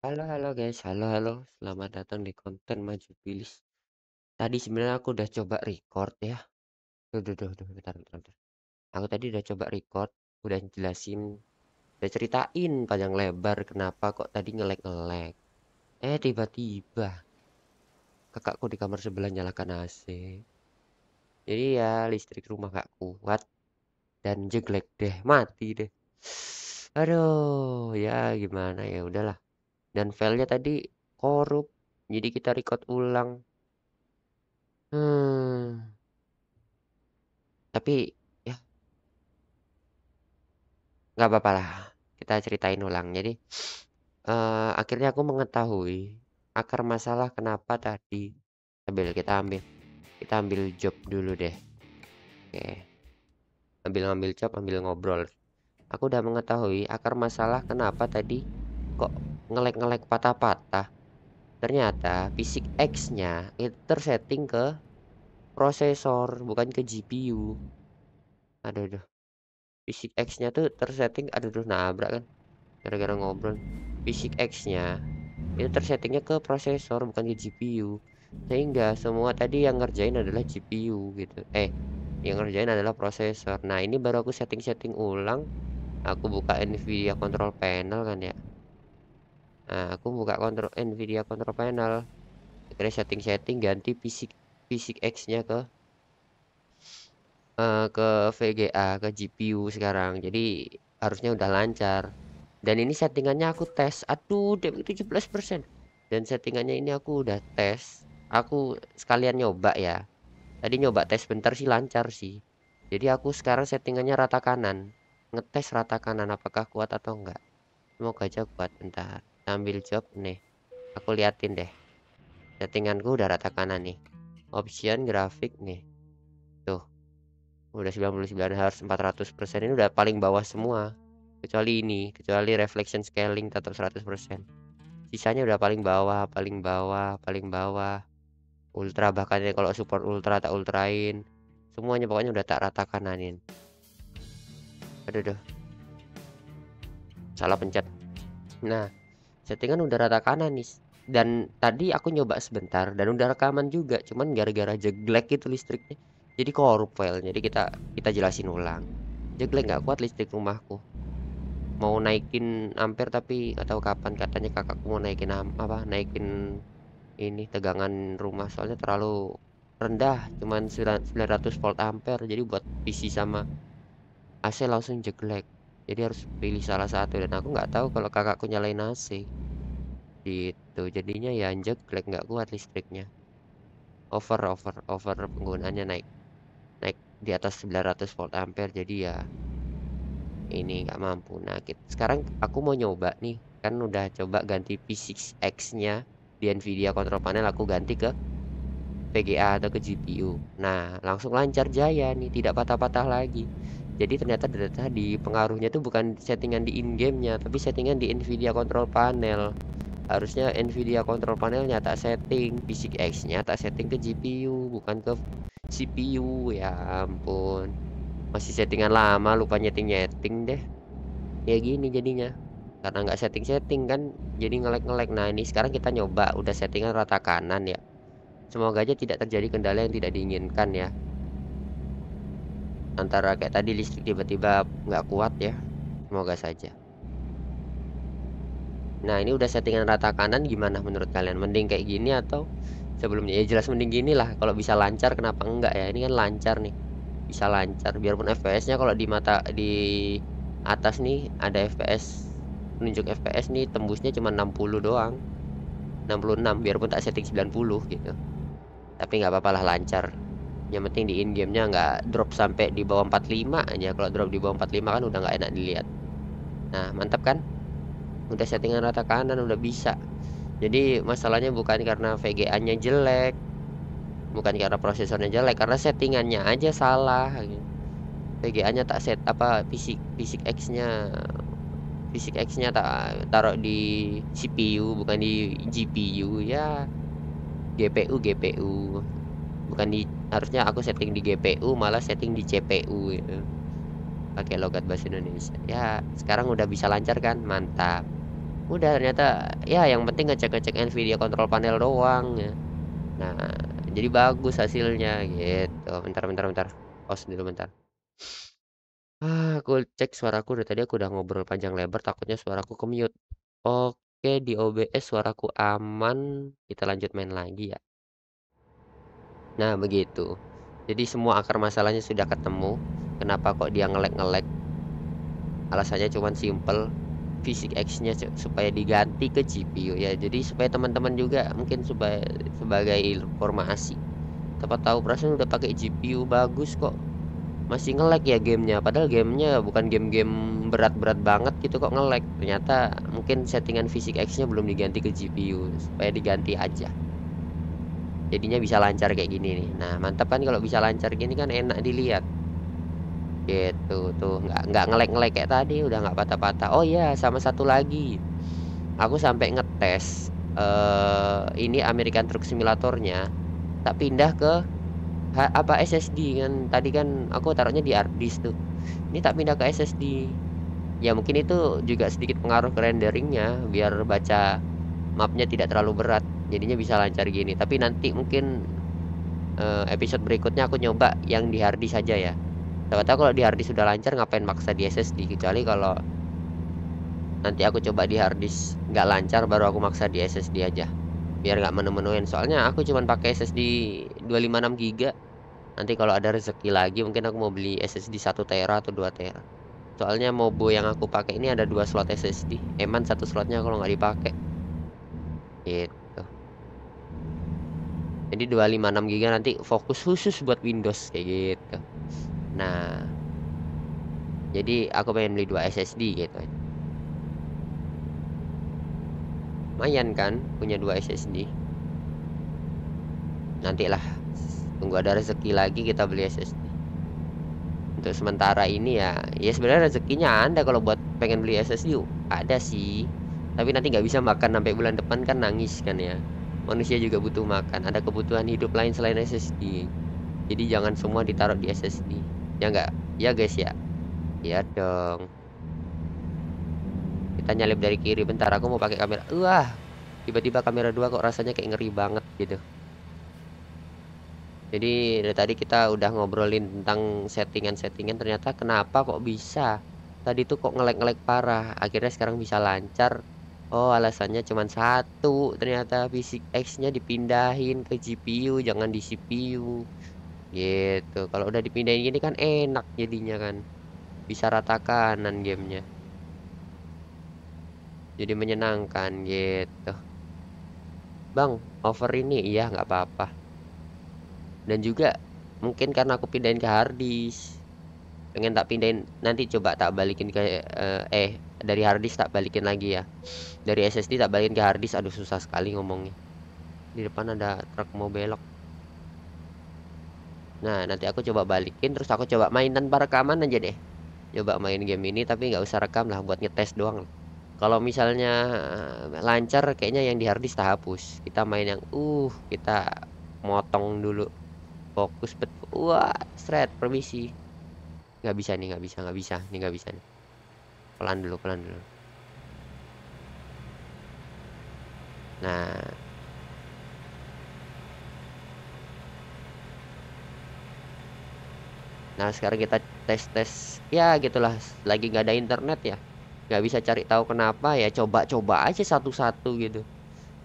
Halo halo guys, halo halo, selamat datang di konten Maju Bilis. Tadi sebenarnya aku udah coba record ya. Duh, duh, duh, duh, bentar, bentar, bentar. Aku tadi udah coba record, udah jelasin, udah ceritain panjang lebar kenapa kok tadi ngelek-ngelek. Eh tiba-tiba kakakku di kamar sebelah nyalakan AC. Jadi ya listrik rumah gak kuat dan jeglek deh, mati deh. Aduh, ya gimana ya udahlah dan filenya tadi korup jadi kita record ulang hmm tapi ya nggak apa-apa lah kita ceritain ulang jadi uh, akhirnya aku mengetahui akar masalah kenapa tadi ambil kita ambil kita ambil job dulu deh oke ambil ambil job ambil ngobrol aku udah mengetahui akar masalah kenapa tadi ngelek-ngelek patah-patah ternyata fisik X nya itu tersetting ke prosesor bukan ke GPU aduh aduh fisik X nya tuh tersetting aduh aduh nabrak kan gara-gara ngobrol fisik X nya itu tersettingnya ke prosesor bukan ke GPU sehingga semua tadi yang ngerjain adalah GPU gitu eh yang ngerjain adalah prosesor nah ini baru aku setting-setting ulang aku buka Nvidia control panel kan ya nah, aku buka kontrol eh, Nvidia control panel kira setting-setting ganti fisik fisik X nya ke uh, ke VGA ke GPU sekarang jadi harusnya udah lancar dan ini settingannya aku tes aduh DP 17% dan settingannya ini aku udah tes aku sekalian nyoba ya tadi nyoba tes bentar sih lancar sih jadi aku sekarang settingannya rata kanan ngetes rata kanan apakah kuat atau enggak semoga aja kuat bentar ambil job nih aku liatin deh settinganku udah rata kanan nih option grafik nih tuh udah 99 Hz 400% ini udah paling bawah semua kecuali ini kecuali reflection scaling tetap 100% sisanya udah paling bawah paling bawah paling bawah ultra bahkan ya kalau support ultra tak ultrain semuanya pokoknya udah tak rata kananin aduh duh salah pencet nah settingan udah rata kanan nih dan tadi aku nyoba sebentar dan udah rekaman juga cuman gara-gara jeglek gitu listriknya jadi korup file jadi kita kita jelasin ulang jeglek nggak kuat listrik rumahku mau naikin ampere tapi nggak tahu kapan katanya kakakku mau naikin apa naikin ini tegangan rumah soalnya terlalu rendah cuman 900 volt ampere jadi buat PC sama AC langsung jeglek jadi harus pilih salah satu dan aku nggak tahu kalau kakakku nyalain nasi gitu jadinya ya klik nggak kuat listriknya over over over penggunaannya naik naik di atas 900 volt ampere jadi ya ini nggak mampu nah kita, sekarang aku mau nyoba nih kan udah coba ganti P6X nya di Nvidia control panel aku ganti ke VGA atau ke GPU nah langsung lancar jaya nih tidak patah-patah lagi jadi ternyata data di pengaruhnya itu bukan settingan di in game nya, tapi settingan di Nvidia control panel harusnya Nvidia control panel tak setting nya tak setting ke GPU bukan ke CPU ya ampun masih settingan lama lupa nyeting nyeting deh ya gini jadinya karena nggak setting setting kan jadi ngelek ngelek nah ini sekarang kita nyoba udah settingan rata kanan ya semoga aja tidak terjadi kendala yang tidak diinginkan ya antara kayak tadi listrik tiba-tiba nggak kuat ya semoga saja nah ini udah settingan rata kanan gimana menurut kalian mending kayak gini atau sebelumnya ya jelas mending gini lah kalau bisa lancar kenapa enggak ya ini kan lancar nih bisa lancar biarpun fps nya kalau di mata di atas nih ada fps menunjuk fps nih tembusnya cuma 60 doang 66 biarpun tak setting 90 gitu tapi nggak apa-apa lah lancar yang penting di in nya nggak drop sampai di bawah 45 aja kalau drop di bawah 45 kan udah nggak enak dilihat nah mantap kan udah settingan rata kanan udah bisa jadi masalahnya bukan karena VGA nya jelek bukan karena prosesornya jelek karena settingannya aja salah VGA nya tak set apa fisik fisik X nya fisik X nya tak taruh di CPU bukan di GPU ya GPU GPU bukan di harusnya aku setting di GPU malah setting di CPU gitu pakai logat bahasa Indonesia ya sekarang udah bisa lancar kan mantap udah ternyata ya yang penting ngecek-ngecek Nvidia Control panel doang ya. nah jadi bagus hasilnya gitu bentar bentar bentar pause dulu bentar ah aku cek suaraku dari tadi aku udah ngobrol panjang lebar takutnya suaraku ke mute oke di OBS suaraku aman kita lanjut main lagi ya Nah, begitu. Jadi semua akar masalahnya sudah ketemu. Kenapa kok dia ngelek-ngelek? Alasannya cuma simple fisik X-nya supaya diganti ke GPU ya. Jadi supaya teman-teman juga mungkin supaya sebagai informasi tepat tahu perasaan udah pakai GPU bagus kok masih ngelek ya gamenya padahal gamenya bukan game-game berat-berat banget gitu kok ngelek ternyata mungkin settingan fisik X nya belum diganti ke GPU supaya diganti aja jadinya bisa lancar kayak gini nih nah mantap kan kalau bisa lancar gini kan enak dilihat gitu tuh nggak nggak ngelek ngelek kayak tadi udah nggak patah-patah oh iya sama satu lagi aku sampai ngetes uh, ini American Truck Simulatornya tak pindah ke apa SSD kan tadi kan aku taruhnya di hard disk tuh ini tak pindah ke SSD ya mungkin itu juga sedikit pengaruh ke renderingnya biar baca mapnya tidak terlalu berat jadinya bisa lancar gini tapi nanti mungkin uh, episode berikutnya aku nyoba yang di hard saja ya Tahu kalau di hard sudah lancar ngapain maksa di SSD kecuali kalau nanti aku coba di hard nggak lancar baru aku maksa di SSD aja biar nggak menu soalnya aku cuma pakai SSD 256 GB nanti kalau ada rezeki lagi mungkin aku mau beli SSD 1 tera atau 2 tera soalnya mobo yang aku pakai ini ada dua slot SSD eman satu slotnya kalau nggak dipakai gitu jadi 256 GB nanti fokus khusus buat Windows kayak gitu nah jadi aku pengen beli dua SSD gitu lumayan kan punya dua SSD nantilah tunggu ada rezeki lagi kita beli SSD untuk sementara ini ya ya sebenarnya rezekinya anda kalau buat pengen beli SSD ada sih tapi nanti nggak bisa makan sampai bulan depan kan nangis kan ya manusia juga butuh makan ada kebutuhan hidup lain selain SSD jadi jangan semua ditaruh di SSD ya enggak ya guys ya ya dong kita nyalip dari kiri bentar aku mau pakai kamera wah tiba-tiba kamera dua kok rasanya kayak ngeri banget gitu jadi dari tadi kita udah ngobrolin tentang settingan-settingan ternyata kenapa kok bisa tadi tuh kok ngelek-ngelek parah akhirnya sekarang bisa lancar Oh, alasannya cuma satu. Ternyata fisik X-nya dipindahin ke GPU, jangan di CPU. Gitu. Kalau udah dipindahin gini kan enak jadinya kan. Bisa rata kanan gamenya. Jadi menyenangkan gitu. Bang, over ini iya nggak apa-apa. Dan juga mungkin karena aku pindahin ke hard Pengen tak pindahin nanti coba tak balikin ke eh, eh dari hard tak balikin lagi ya dari SSD tak balikin ke hard aduh susah sekali ngomongnya di depan ada truk mau belok nah nanti aku coba balikin terus aku coba main tanpa rekaman aja deh coba main game ini tapi nggak usah rekam lah buat ngetes doang kalau misalnya eh, lancar kayaknya yang di harddisk tak hapus kita main yang uh kita motong dulu fokus bet wah seret permisi nggak bisa nih nggak bisa nggak bisa nih nggak bisa nih pelan dulu pelan dulu nah nah sekarang kita tes tes ya gitulah lagi nggak ada internet ya nggak bisa cari tahu kenapa ya coba-coba aja satu-satu gitu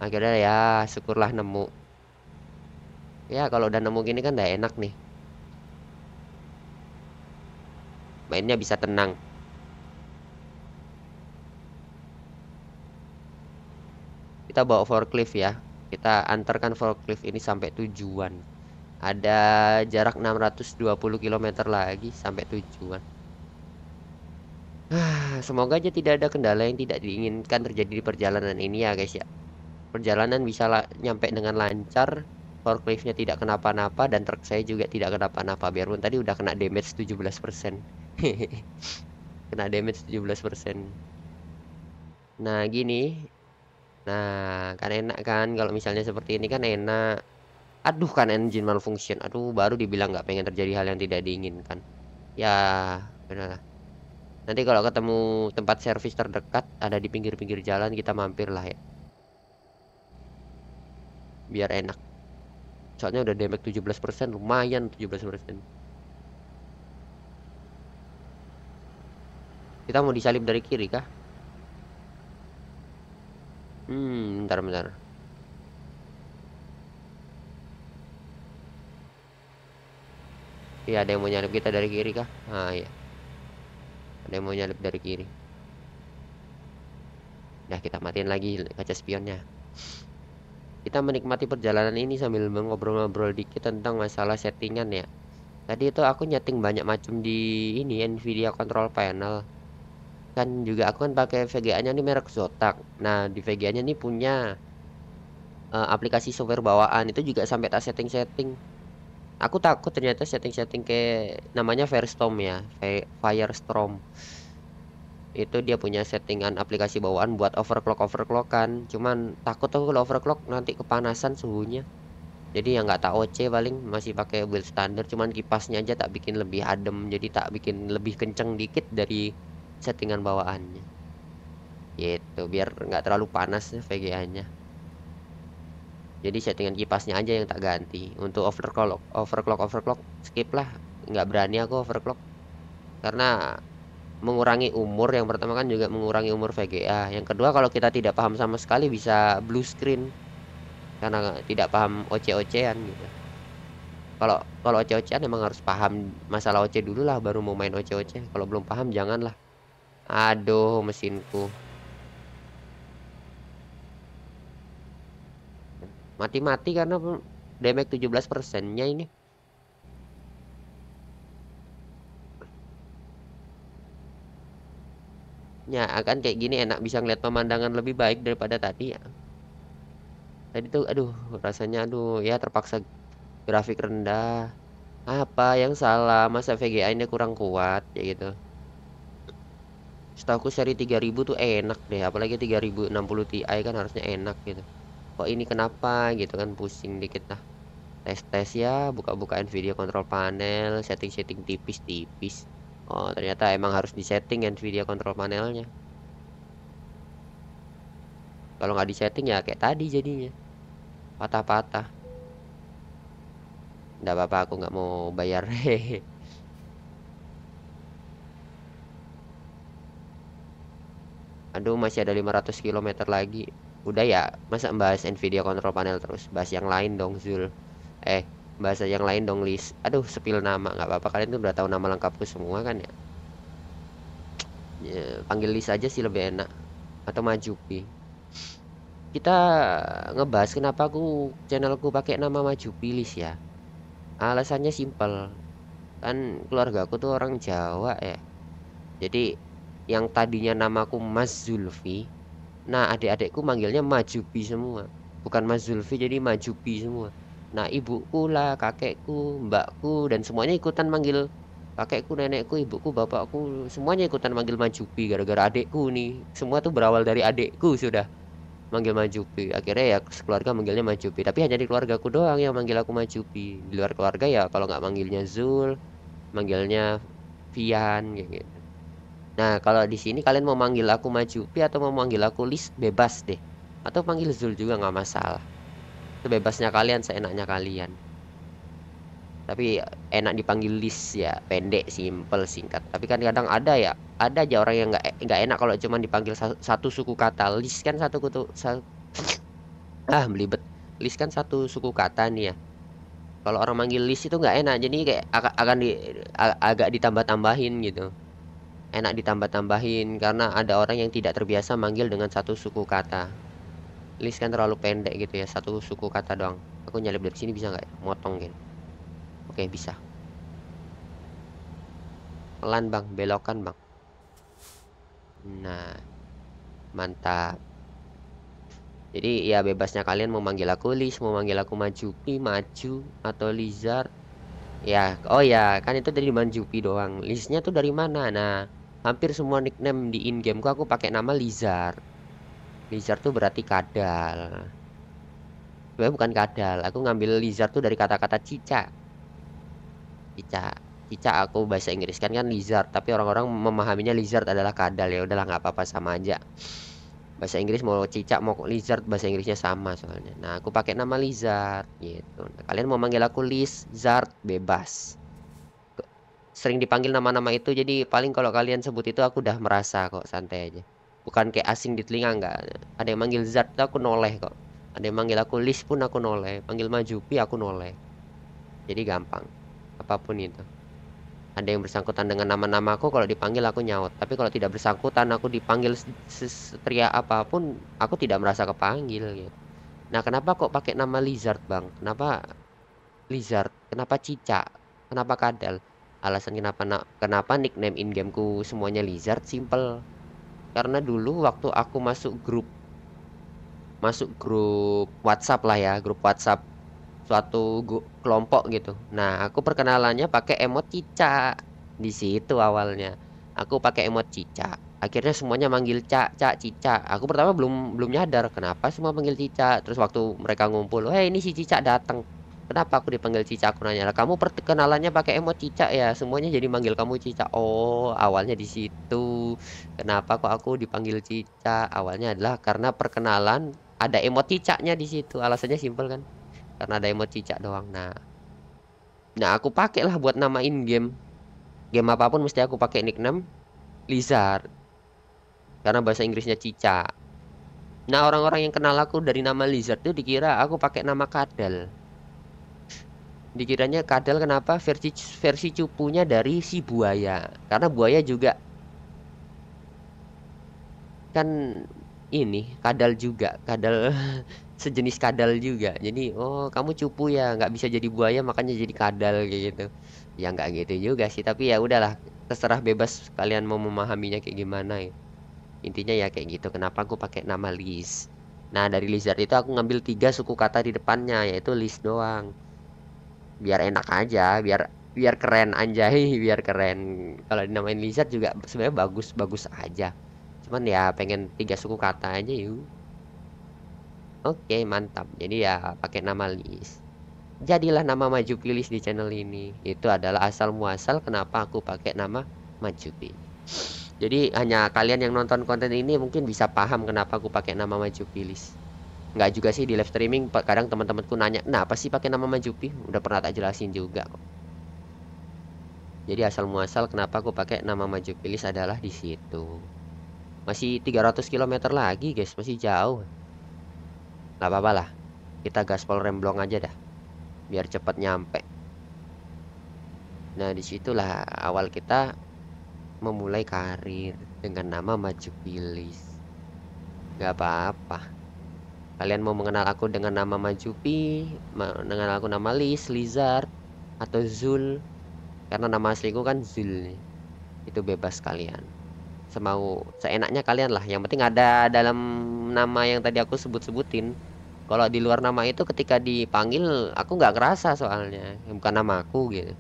akhirnya ya syukurlah nemu ya kalau udah nemu gini kan udah enak nih mainnya bisa tenang kita bawa forklift ya kita antarkan forklift ini sampai tujuan ada jarak 620 km lagi sampai tujuan ah, semoga aja tidak ada kendala yang tidak diinginkan terjadi di perjalanan ini ya guys ya perjalanan bisa nyampe dengan lancar forkliftnya tidak kenapa-napa dan truk saya juga tidak kenapa-napa biarpun tadi udah kena damage 17% kena damage 17% nah gini Nah, kan enak kan kalau misalnya seperti ini kan enak. Aduh kan engine malfunction. Aduh, baru dibilang nggak pengen terjadi hal yang tidak diinginkan. Ya, benar Nanti kalau ketemu tempat servis terdekat ada di pinggir-pinggir jalan kita mampir lah ya. Biar enak. Soalnya udah damage 17%, lumayan 17%. Kita mau disalip dari kiri kah? Hmm, bentar bentar. Iya, ada yang mau nyalip kita dari kiri kah? Ah, iya. Ada yang mau nyalip dari kiri. Nah, kita matiin lagi kaca spionnya. Kita menikmati perjalanan ini sambil mengobrol ngobrol dikit tentang masalah settingan ya. Tadi itu aku nyeting banyak macam di ini Nvidia control panel kan juga aku kan pakai VGA-nya ini merek Zotac. Nah, di VGA-nya ini punya uh, aplikasi software bawaan itu juga sampai tak setting-setting. Aku takut ternyata setting-setting ke namanya Firestorm ya, Firestorm. Itu dia punya settingan aplikasi bawaan buat overclock overclockan. Cuman takut aku kalau overclock nanti kepanasan suhunya. Jadi yang nggak tak OC paling masih pakai build standar, cuman kipasnya aja tak bikin lebih adem, jadi tak bikin lebih kenceng dikit dari settingan bawaannya gitu biar nggak terlalu panas VGA ya nya jadi settingan kipasnya aja yang tak ganti untuk overclock overclock overclock skip lah nggak berani aku overclock karena mengurangi umur yang pertama kan juga mengurangi umur VGA yang kedua kalau kita tidak paham sama sekali bisa blue screen karena tidak paham oc ocan gitu kalau kalau oc ocan emang harus paham masalah OC dulu lah baru mau main OC-OC kalau belum paham janganlah Aduh, mesinku. Mati-mati karena damage 17 persennya ini. Ya, akan kayak gini enak bisa ngeliat pemandangan lebih baik daripada tadi ya. Tadi tuh aduh, rasanya aduh ya terpaksa grafik rendah. Apa yang salah? Masa VGA ini kurang kuat ya gitu aku seri 3000 tuh enak deh apalagi 3060 Ti kan harusnya enak gitu kok ini kenapa gitu kan pusing dikit lah tes tes ya buka bukain video control panel setting-setting tipis-tipis oh ternyata emang harus di disetting kan video control panelnya kalau nggak di setting ya kayak tadi jadinya patah-patah nggak apa-apa aku nggak mau bayar hehehe aduh masih ada 500 km lagi udah ya masa bahas Nvidia control panel terus bahas yang lain dong Zul eh bahas yang lain dong Lis aduh sepil nama nggak apa-apa kalian tuh udah tahu nama lengkapku semua kan ya, ya panggil Lis aja sih lebih enak atau Majupi kita ngebahas kenapa aku channelku pakai nama Majupi Lis ya alasannya simpel kan keluarga aku tuh orang Jawa ya jadi yang tadinya namaku Mas Zulfi nah adik-adikku manggilnya Majubi semua bukan Mas Zulfi jadi Majubi semua nah ibuku lah kakekku mbakku dan semuanya ikutan manggil kakekku nenekku ibuku bapakku semuanya ikutan manggil Majubi. gara-gara adikku nih semua tuh berawal dari adikku sudah manggil Majubi. akhirnya ya keluarga manggilnya Majubi, tapi hanya di keluargaku doang yang manggil aku Majubi. di luar keluarga ya kalau nggak manggilnya Zul manggilnya Vian gitu Nah, kalau di sini kalian mau manggil aku Majupi atau mau manggil aku Lis, bebas deh. Atau panggil Zul juga nggak masalah. Itu bebasnya kalian, seenaknya kalian. Tapi enak dipanggil Lis ya, pendek, simple, singkat. Tapi kan kadang ada ya, ada aja orang yang nggak nggak enak kalau cuman dipanggil satu suku kata. Lis kan satu kutu satu, ah melibet Lis kan satu suku kata nih ya kalau orang manggil list itu nggak enak jadi kayak akan di agak ditambah tambahin gitu enak ditambah-tambahin karena ada orang yang tidak terbiasa manggil dengan satu suku kata list kan terlalu pendek gitu ya satu suku kata doang aku nyalip dari sini bisa nggak ya? motong gitu oke bisa pelan bang belokan bang nah mantap jadi ya bebasnya kalian mau manggil aku Lis, mau manggil aku Majupi, Maju atau Lizard. Ya, oh ya, kan itu dari Majupi doang. Lisnya tuh dari mana? Nah, hampir semua nickname di in gameku aku pakai nama lizard lizard tuh berarti kadal sebenarnya bukan kadal aku ngambil lizard tuh dari kata-kata cica cica cica aku bahasa Inggris kan kan lizard tapi orang-orang memahaminya lizard adalah kadal ya udahlah nggak apa-apa sama aja bahasa Inggris mau cicak mau lizard bahasa Inggrisnya sama soalnya nah aku pakai nama lizard gitu nah, kalian mau manggil aku lizard bebas sering dipanggil nama-nama itu jadi paling kalau kalian sebut itu aku udah merasa kok santai aja bukan kayak asing di telinga enggak ada yang manggil zat aku noleh kok ada yang manggil aku list pun aku noleh panggil majupi aku noleh jadi gampang apapun itu ada yang bersangkutan dengan nama-nama aku kalau dipanggil aku nyaut tapi kalau tidak bersangkutan aku dipanggil setria apapun aku tidak merasa kepanggil gitu nah kenapa kok pakai nama lizard bang kenapa lizard kenapa cicak kenapa kadal alasan kenapa kenapa nickname in gameku semuanya lizard simple karena dulu waktu aku masuk grup masuk grup WhatsApp lah ya grup WhatsApp suatu kelompok gitu nah aku perkenalannya pakai emot cica di situ awalnya aku pakai emot cica akhirnya semuanya manggil cak cak cica aku pertama belum belum nyadar kenapa semua manggil cica terus waktu mereka ngumpul eh ini si cica datang Kenapa aku dipanggil Cica? Aku nanya lah. Kamu perkenalannya pakai emot Cica ya? Semuanya jadi manggil kamu Cica. Oh, awalnya di situ. Kenapa kok aku dipanggil Cica? Awalnya adalah karena perkenalan ada emot nya di situ. Alasannya simpel kan? Karena ada emot Cica doang. Nah, nah aku pakailah buat namain game. Game apapun mesti aku pakai nickname Lizard. Karena bahasa Inggrisnya Cica. Nah orang-orang yang kenal aku dari nama Lizard tuh dikira aku pakai nama kadal dikiranya kadal kenapa versi versi cupunya dari si buaya karena buaya juga kan ini kadal juga kadal sejenis kadal juga jadi oh kamu cupu ya nggak bisa jadi buaya makanya jadi kadal kayak gitu ya nggak gitu juga sih tapi ya udahlah terserah bebas kalian mau memahaminya kayak gimana ya intinya ya kayak gitu kenapa aku pakai nama Liz nah dari lizard itu aku ngambil tiga suku kata di depannya yaitu Liz doang biar enak aja biar biar keren anjay biar keren kalau dinamain lizard juga sebenarnya bagus bagus aja cuman ya pengen tiga suku kata aja yuk oke mantap jadi ya pakai nama liz jadilah nama maju pilih di channel ini itu adalah asal muasal kenapa aku pakai nama maju pilih jadi hanya kalian yang nonton konten ini mungkin bisa paham kenapa aku pakai nama maju pilih nggak juga sih di live streaming kadang teman-temanku nanya nah apa sih pakai nama Majupi udah pernah tak jelasin juga jadi asal muasal kenapa aku pakai nama Majupilis adalah di situ masih 300 km lagi guys masih jauh nggak apa-apa lah kita gaspol remblong aja dah biar cepat nyampe nah disitulah awal kita memulai karir dengan nama Majupilis nggak apa-apa kalian mau mengenal aku dengan nama Majupi mengenal aku nama liz, Lizard atau Zul karena nama asliku kan Zul nih. itu bebas kalian semau seenaknya kalian lah yang penting ada dalam nama yang tadi aku sebut-sebutin kalau di luar nama itu ketika dipanggil aku nggak kerasa soalnya bukan nama aku gitu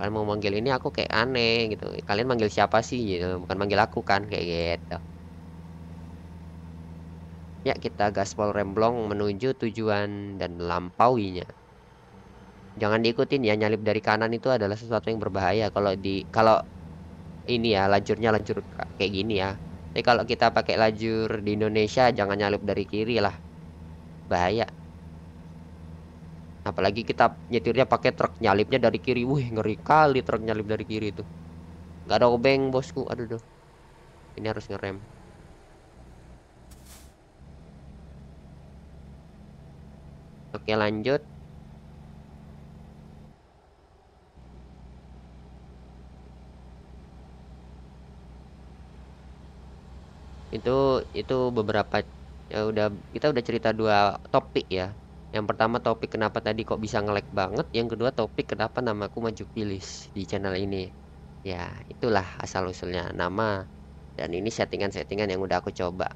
kalian mau manggil ini aku kayak aneh gitu kalian manggil siapa sih gitu bukan manggil aku kan kayak gitu Ya, kita gaspol remblong menuju tujuan dan lampauinya. Jangan diikutin ya, nyalip dari kanan itu adalah sesuatu yang berbahaya kalau di kalau ini ya lajurnya lajur kayak gini ya. Tapi kalau kita pakai lajur di Indonesia jangan nyalip dari kiri lah. Bahaya. Apalagi kita nyetirnya pakai truk nyalipnya dari kiri. Wih, ngeri kali truk nyalip dari kiri itu. Gak ada obeng, bosku. Aduh, doh. Ini harus ngerem. Oke lanjut Itu itu beberapa ya udah kita udah cerita dua topik ya. Yang pertama topik kenapa tadi kok bisa ngelek banget, yang kedua topik kenapa namaku maju pilih di channel ini. Ya, itulah asal usulnya nama dan ini settingan-settingan yang udah aku coba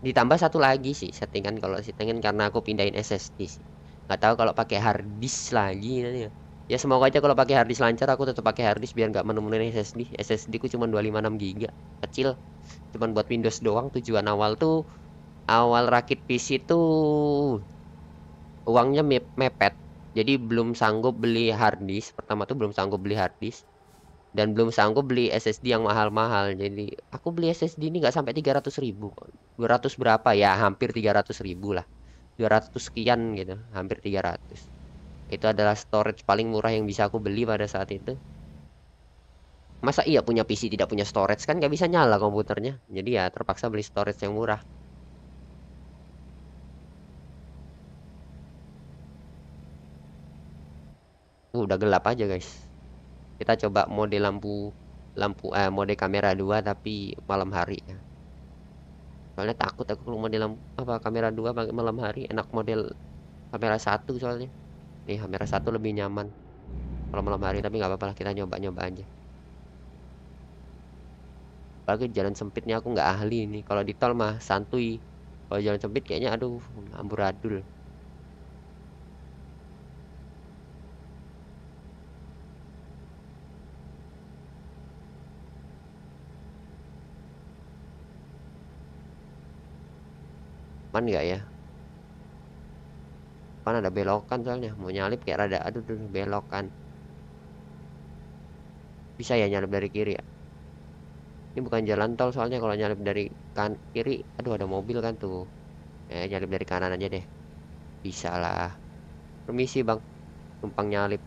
ditambah satu lagi sih settingan kalau settingan karena aku pindahin SSD sih nggak tahu kalau pakai hard disk lagi nanti ya ya semoga aja kalau pakai hard disk lancar aku tetap pakai hard disk biar nggak menemuin SSD SSD ku cuma 256 GB kecil cuma buat Windows doang tujuan awal tuh awal rakit PC tuh uangnya mepet jadi belum sanggup beli hard disk pertama tuh belum sanggup beli hard disk dan belum sanggup beli SSD yang mahal-mahal jadi aku beli SSD ini nggak sampai 300 ribu 200 berapa ya hampir 300 ribu lah 200 sekian gitu hampir 300 itu adalah storage paling murah yang bisa aku beli pada saat itu masa iya punya PC tidak punya storage kan nggak bisa nyala komputernya jadi ya terpaksa beli storage yang murah uh, udah gelap aja guys kita coba mode lampu lampu eh, mode kamera dua tapi malam hari ya soalnya takut aku kalau mode lampu apa kamera dua pakai malam hari enak model kamera satu soalnya nih kamera satu lebih nyaman kalau malam hari tapi nggak apa-apa lah kita nyoba-nyoba aja apalagi jalan sempitnya aku nggak ahli ini kalau di tol mah santuy kalau jalan sempit kayaknya aduh amburadul pan nggak ya pan ada belokan soalnya mau nyalip kayak rada aduh tuh belokan bisa ya nyalip dari kiri ya ini bukan jalan tol soalnya kalau nyalip dari kan kiri aduh ada mobil kan tuh eh nyalip dari kanan aja deh bisa lah permisi bang numpang nyalip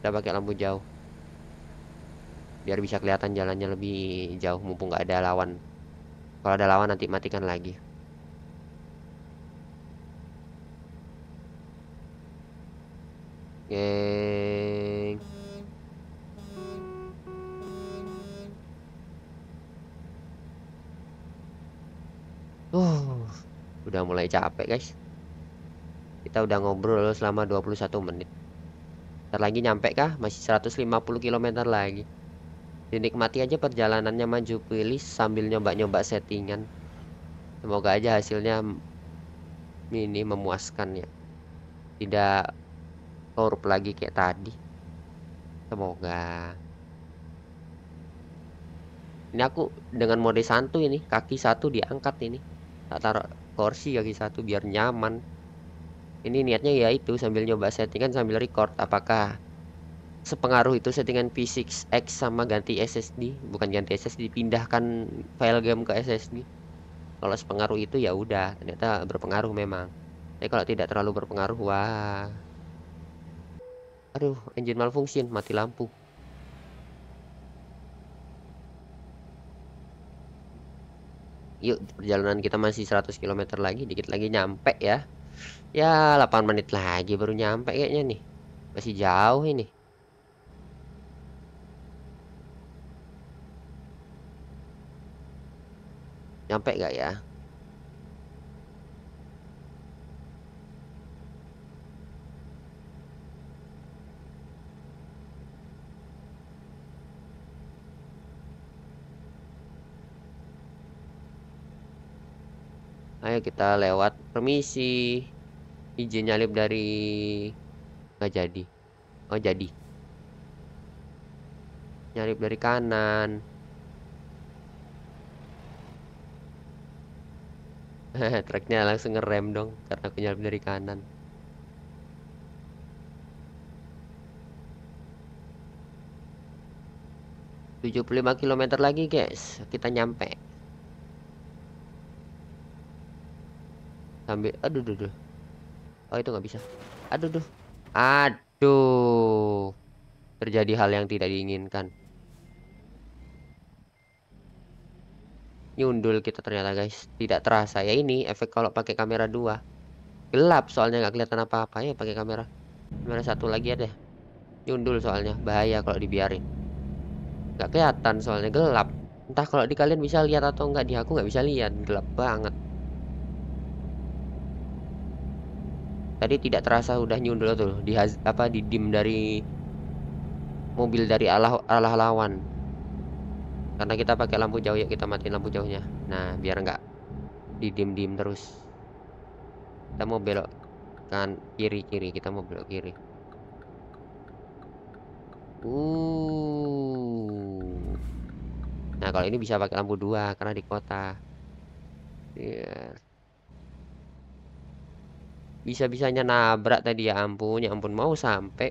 kita pakai lampu jauh biar bisa kelihatan jalannya lebih jauh mumpung nggak ada lawan kalau ada lawan nanti matikan lagi geng uh udah mulai capek guys kita udah ngobrol selama 21 menit ntar lagi nyampe kah masih 150 km lagi dinikmati aja perjalanannya maju pilih sambil nyoba-nyoba settingan semoga aja hasilnya ini memuaskan ya tidak korup lagi kayak tadi semoga ini aku dengan mode santu ini kaki satu diangkat ini tak taruh kursi kaki satu biar nyaman ini niatnya ya itu sambil nyoba settingan sambil record apakah sepengaruh itu settingan P6X sama ganti SSD bukan ganti SSD dipindahkan file game ke SSD kalau sepengaruh itu ya udah ternyata berpengaruh memang tapi kalau tidak terlalu berpengaruh wah Aduh, engine malfunction, mati lampu. Yuk, perjalanan kita masih 100 km lagi, dikit lagi nyampe ya. Ya, 8 menit lagi baru nyampe kayaknya nih. Masih jauh ini. Nyampe gak ya? misalnya kita lewat permisi izin nyalip dari nggak jadi oh jadi nyalip dari kanan treknya langsung ngerem dong karena aku nyalip dari kanan tujuh puluh lima kilometer lagi guys, kita nyampe. sambil aduh duh, duh. oh itu nggak bisa aduh duh aduh terjadi hal yang tidak diinginkan nyundul kita ternyata guys tidak terasa ya ini efek kalau pakai kamera dua gelap soalnya nggak kelihatan apa-apa ya pakai kamera kamera satu lagi ada nyundul soalnya bahaya kalau dibiarin nggak kelihatan soalnya gelap entah kalau di kalian bisa lihat atau nggak di aku nggak bisa lihat gelap banget tadi tidak terasa udah nyundul tuh di apa di dim dari mobil dari alah alah lawan karena kita pakai lampu jauh ya kita matiin lampu jauhnya nah biar nggak di dim dim terus kita mau belok kan kiri kiri kita mau belok kiri uh nah kalau ini bisa pakai lampu dua karena di kota yeah bisa-bisanya nabrak tadi ya ampun ya ampun mau sampai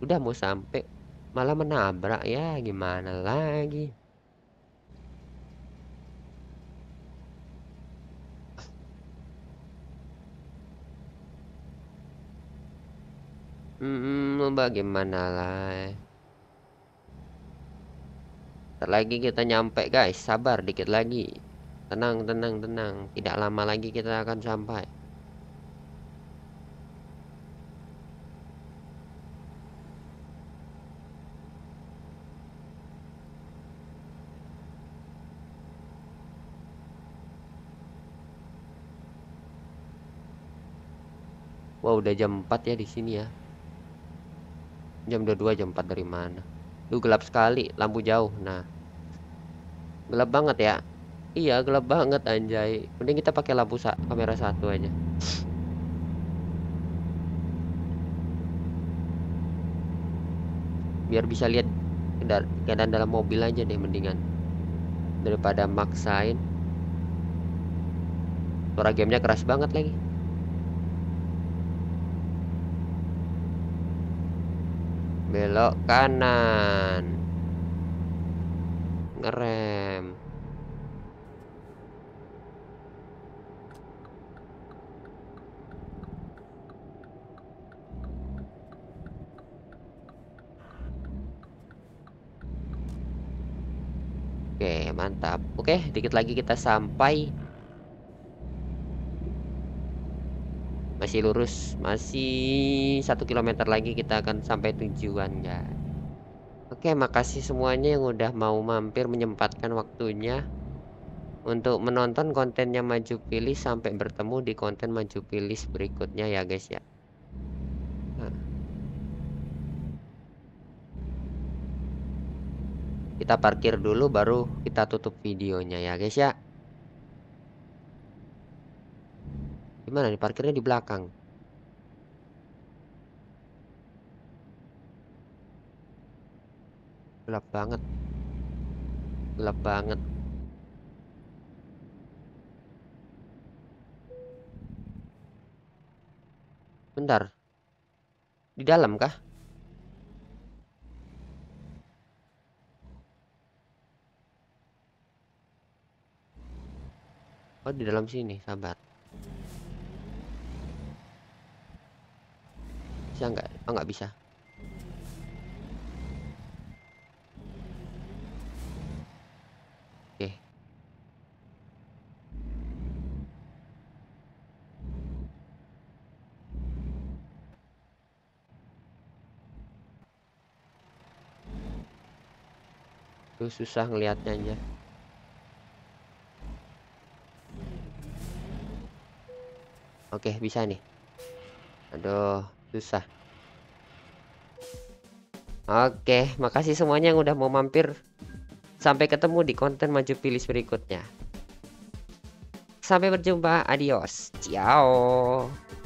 udah mau sampai malah menabrak ya gimana lagi Hmm, bagaimana lah? Ntar lagi kita nyampe guys, sabar dikit lagi. Tenang, tenang, tenang. Tidak lama lagi kita akan sampai. Wah udah jam 4 ya di sini ya. Jam 22 jam 4 dari mana? Lu gelap sekali, lampu jauh. Nah. Gelap banget ya. Iya, gelap banget anjay. Mending kita pakai lampu sa kamera satu aja. Biar bisa lihat keadaan dalam mobil aja deh mendingan daripada maksain. Suara gamenya keras banget lagi. belok kanan ngerem Oke mantap Oke dikit lagi kita sampai masih lurus masih satu kilometer lagi kita akan sampai tujuan ya Oke makasih semuanya yang udah mau mampir menyempatkan waktunya untuk menonton kontennya Maju Pilih sampai bertemu di konten Maju Pilih berikutnya ya guys ya nah. kita parkir dulu baru kita tutup videonya ya guys ya di mana nih parkirnya di belakang gelap banget gelap banget bentar di dalam kah Oh di dalam sini, sahabat Bisa nggak? Oh nggak bisa. Oke. Okay. Tuh susah ngelihatnya aja. Oke, okay, bisa nih. Aduh susah Oke, makasih semuanya yang udah mau mampir. Sampai ketemu di konten maju pilih berikutnya. Sampai berjumpa, adios. Ciao.